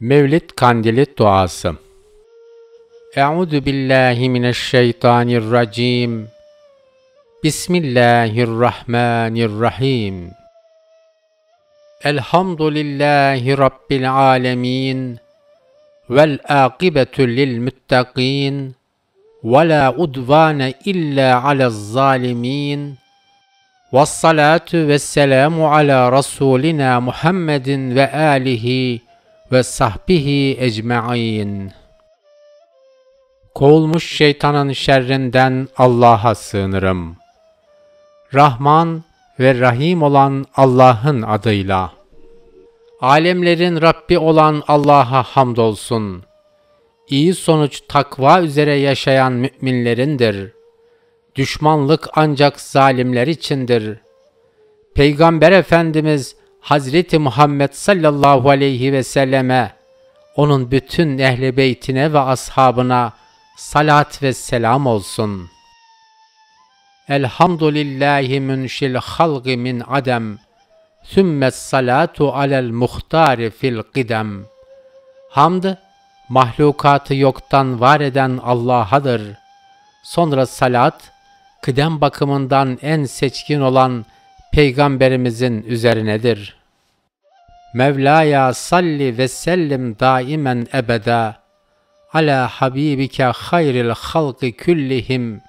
Mevlid Kandili Duası Euzu billahi mineşşeytanirracim Bismillahirrahmanirrahim Elhamdülillahi rabbil alamin vel akibetu lil muttaqin ve la udvane illa alel zalimin Ve ve vesselamu ala rasulina Muhammedin ve alihi ve sahbihi ecmain. Kovulmuş şeytanın şerrinden Allah'a sığınırım. Rahman ve Rahim olan Allah'ın adıyla. Alemlerin Rabbi olan Allah'a hamdolsun. İyi sonuç takva üzere yaşayan müminlerindir. Düşmanlık ancak zalimler içindir. Peygamber Efendimiz Hazreti Muhammed sallallahu aleyhi ve selleme, onun bütün ehli beytine ve ashabına salat ve selam olsun. Elhamdülillahi münşil halgi min adem, sümme salatu alel muhtari fil kidem. Hamd, mahlukatı yoktan var eden Allah'adır. Sonra salat, kıdem bakımından en seçkin olan Peygamberimizin üzerinedir. Mevlaya salli ve sellim daimen ebeda ala habibike hayril halki küllihim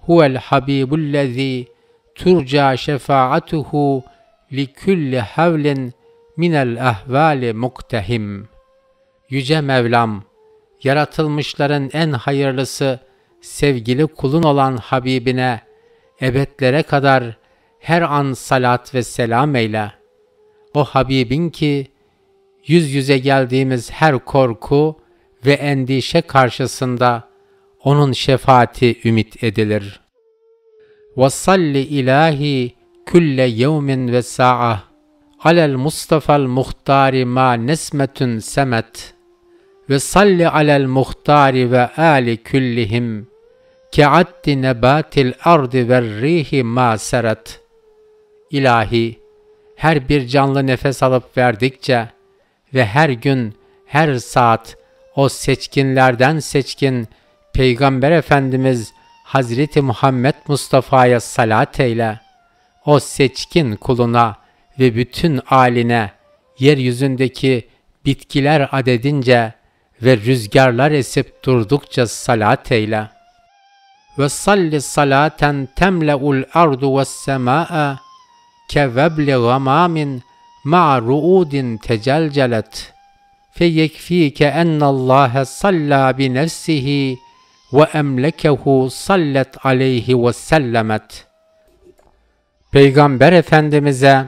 huvel habibullezi turca şefaatuhu li külli havlin minel ahvali muktehim. Yüce Mevlam, yaratılmışların en hayırlısı sevgili kulun olan Habibine ebedlere kadar her an salat ve selam eyle. O Habibin ki yüz yüze geldiğimiz her korku ve endişe karşısında onun şefaati ümit edilir. Vassalli ilahi külle yevmin ve sa'a alel Mustafa'l muhtari ma nesmetün semet ve salli alel muhtari ve ali küllihim ke'addi nebatil ardi ve rihi ma seret.'' ilahi, her bir canlı nefes alıp verdikçe ve her gün, her saat o seçkinlerden seçkin Peygamber Efendimiz Hazreti Muhammed Mustafa'ya salat eyle. O seçkin kuluna ve bütün aline yeryüzündeki bitkiler adedince ve rüzgarlar esip durdukça salat eyle. Ve salli salaten temle'ul ardu ve semaa. كذبل غمام مع رؤود تجلجلت فيكفيك أن الله صلى ve وأملكه sallat aleyhi ve sellemet. Peygamber Efendimiz'e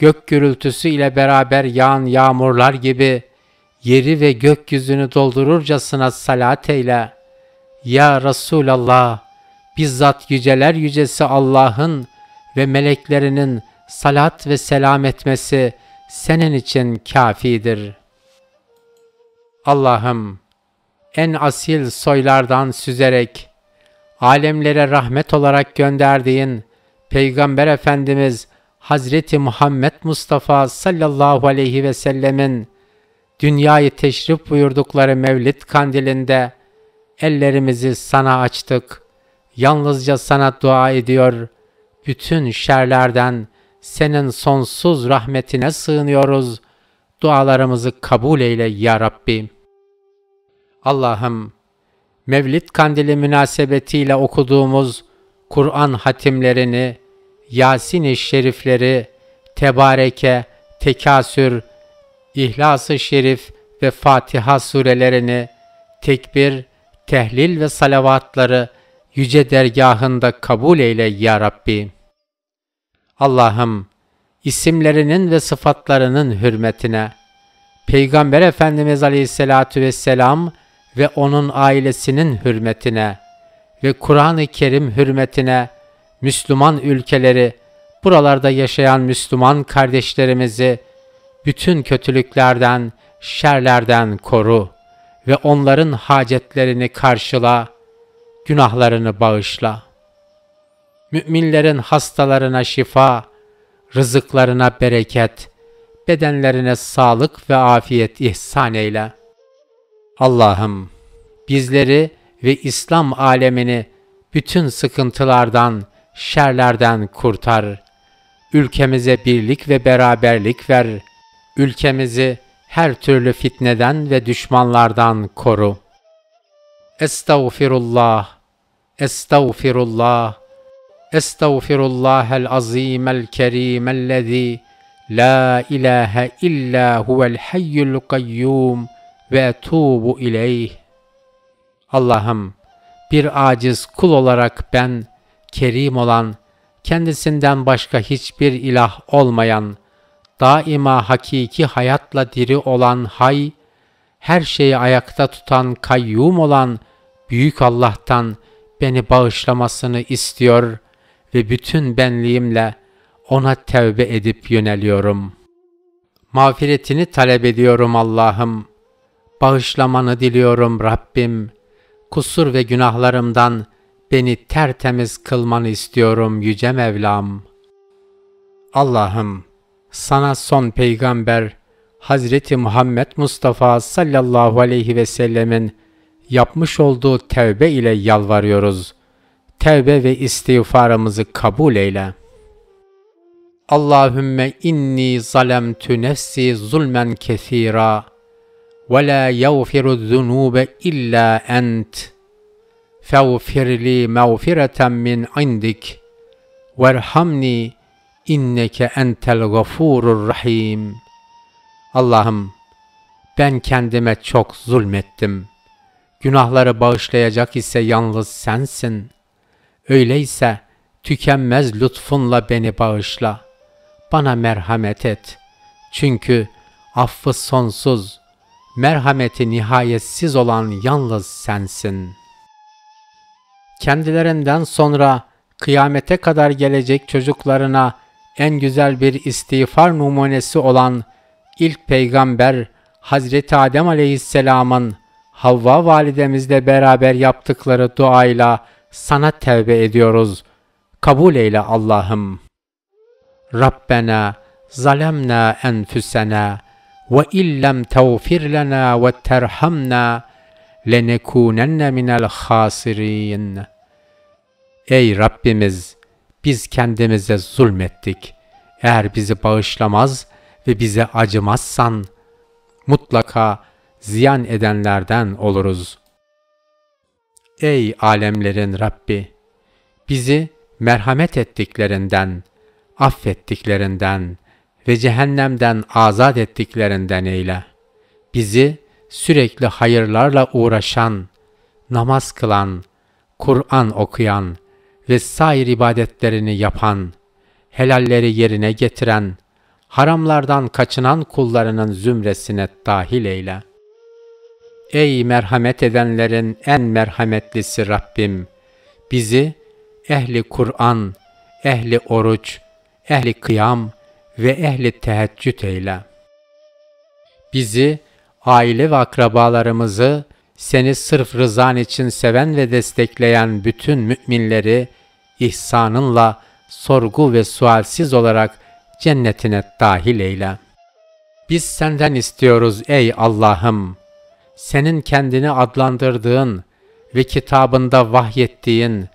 gök gürültüsü ile beraber yağan yağmurlar gibi yeri ve gökyüzünü doldururcasına salat eyle. Ya Resulallah, bizzat yüceler yücesi Allah'ın ve meleklerinin salat ve selam etmesi senin için kafidir. Allah'ım en asil soylardan süzerek alemlere rahmet olarak gönderdiğin Peygamber Efendimiz Hazreti Muhammed Mustafa sallallahu aleyhi ve sellemin dünyayı teşrif buyurdukları Mevlid kandilinde ellerimizi sana açtık. Yalnızca sana dua ediyor. Bütün şerlerden, senin sonsuz rahmetine sığınıyoruz. Dualarımızı kabul eyle ya Rabbi. Allah'ım, Mevlid kandili münasebetiyle okuduğumuz Kur'an hatimlerini, Yasin-i Şerifleri, Tebareke, Tekasür, İhlas-ı Şerif ve Fatiha surelerini, tekbir, tehlil ve salavatları yüce dergahında kabul eyle ya Rabbi.'' Allah'ım isimlerinin ve sıfatlarının hürmetine, Peygamber Efendimiz Aleyhisselatü Vesselam ve onun ailesinin hürmetine ve Kur'an-ı Kerim hürmetine Müslüman ülkeleri, buralarda yaşayan Müslüman kardeşlerimizi bütün kötülüklerden, şerlerden koru ve onların hacetlerini karşıla, günahlarını bağışla.'' Müminlerin hastalarına şifa, rızıklarına bereket, bedenlerine sağlık ve afiyet ihsan eyle. Allah'ım bizleri ve İslam alemini bütün sıkıntılardan, şerlerden kurtar. Ülkemize birlik ve beraberlik ver. Ülkemizi her türlü fitneden ve düşmanlardan koru. Estağfirullah, estağfirullah, أستغفر الله العظيم La الذي Illa إله إلا هو الحي القيوم ve tubu ileyh. Allah'ım bir aciz kul olarak ben kerim olan, kendisinden başka hiçbir ilah olmayan, daima hakiki hayatla diri olan hay, her şeyi ayakta tutan kayyum olan büyük Allah'tan beni bağışlamasını istiyor ve bütün benliğimle ona tevbe edip yöneliyorum. Mağfiretini talep ediyorum Allah'ım. Bağışlamanı diliyorum Rabbim. Kusur ve günahlarımdan beni tertemiz kılmanı istiyorum Yüce Mevlam. Allah'ım sana son peygamber Hazreti Muhammed Mustafa sallallahu aleyhi ve sellemin yapmış olduğu tevbe ile yalvarıyoruz.'' tevbe ve istiğfarımızı kabul eyle. Allahümme inni zalemtü nefsi zulmen kethira, ve la yagfiru zunube illa ent fevfirli mağfireten min indik verhamni inneke entel gafurur rahim Allah'ım ben kendime çok zulmettim. Günahları bağışlayacak ise yalnız sensin.'' Öyleyse tükenmez lütfunla beni bağışla. Bana merhamet et. Çünkü affı sonsuz, merhameti nihayetsiz olan yalnız sensin. Kendilerinden sonra kıyamete kadar gelecek çocuklarına en güzel bir istiğfar numunesi olan ilk peygamber Hazreti Adem Aleyhisselam'ın Havva validemizle beraber yaptıkları duayla sana tevbe ediyoruz. Kabul eyle Allah'ım. Rabbena zalemna enfüsena ve illem tevfir lena ve terhamna lenekunenne minel hasirin. Ey Rabbimiz! Biz kendimize zulmettik. Eğer bizi bağışlamaz ve bize acımazsan mutlaka ziyan edenlerden oluruz.'' Ey alemlerin Rabbi! Bizi merhamet ettiklerinden, affettiklerinden ve cehennemden azat ettiklerinden eyle. Bizi sürekli hayırlarla uğraşan, namaz kılan, Kur'an okuyan ve sair ibadetlerini yapan, helalleri yerine getiren, haramlardan kaçınan kullarının zümresine dahil eyle.'' Ey merhamet edenlerin en merhametlisi Rabbim! Bizi ehli Kur'an, ehli oruç, ehli kıyam ve ehli teheccüd eyle. Bizi, aile ve akrabalarımızı, seni sırf rızan için seven ve destekleyen bütün müminleri ihsanınla sorgu ve sualsiz olarak cennetine dahil eyle. Biz senden istiyoruz ey Allah'ım! senin kendini adlandırdığın ve kitabında vahyettiğin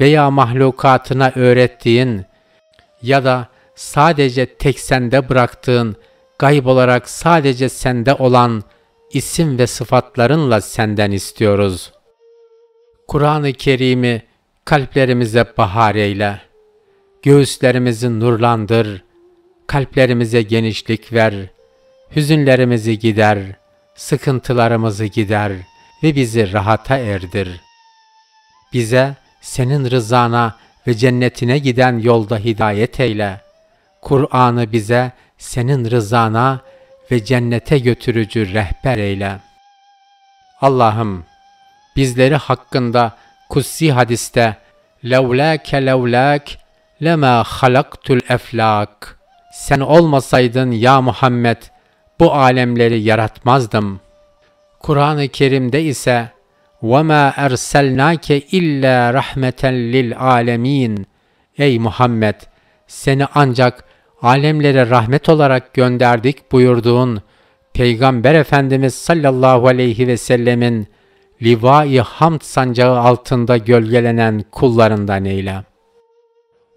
veya mahlukatına öğrettiğin ya da sadece tek sende bıraktığın, gayb olarak sadece sende olan isim ve sıfatlarınla senden istiyoruz. Kur'an-ı Kerim'i kalplerimize bahar eyle. Göğüslerimizi nurlandır. Kalplerimize genişlik ver. Hüzünlerimizi gider.'' sıkıntılarımızı gider ve bizi rahata erdir. Bize senin rızana ve cennetine giden yolda hidayet eyle. Kur'an'ı bize senin rızana ve cennete götürücü rehber eyle. Allah'ım bizleri hakkında kutsi hadiste levlâke levlâk lema halaktul eflak sen olmasaydın ya Muhammed bu alemleri yaratmazdım. Kur'an-ı Kerim'de ise وَمَا اَرْسَلْنَاكَ اِلَّا رَحْمَةً لِلْعَالَمِينَ Ey Muhammed! Seni ancak alemlere rahmet olarak gönderdik buyurduğun Peygamber Efendimiz sallallahu aleyhi ve sellemin livai hamd sancağı altında gölgelenen kullarından eyle.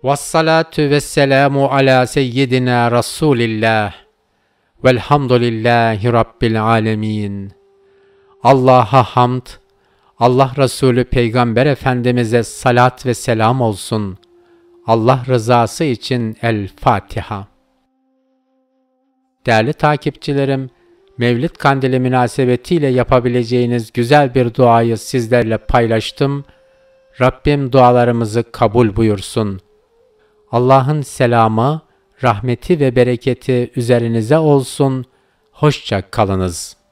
Vessalatu vesselamu ala seyyidina Resulillah. Velhamdülillahi Rabbil Alemin. Allah'a hamd, Allah Resulü Peygamber Efendimiz'e salat ve selam olsun. Allah rızası için El Fatiha. Değerli takipçilerim, Mevlid Kandili münasebetiyle yapabileceğiniz güzel bir duayı sizlerle paylaştım. Rabbim dualarımızı kabul buyursun. Allah'ın selamı, rahmeti ve bereketi üzerinize olsun. Hoşça kalınız.''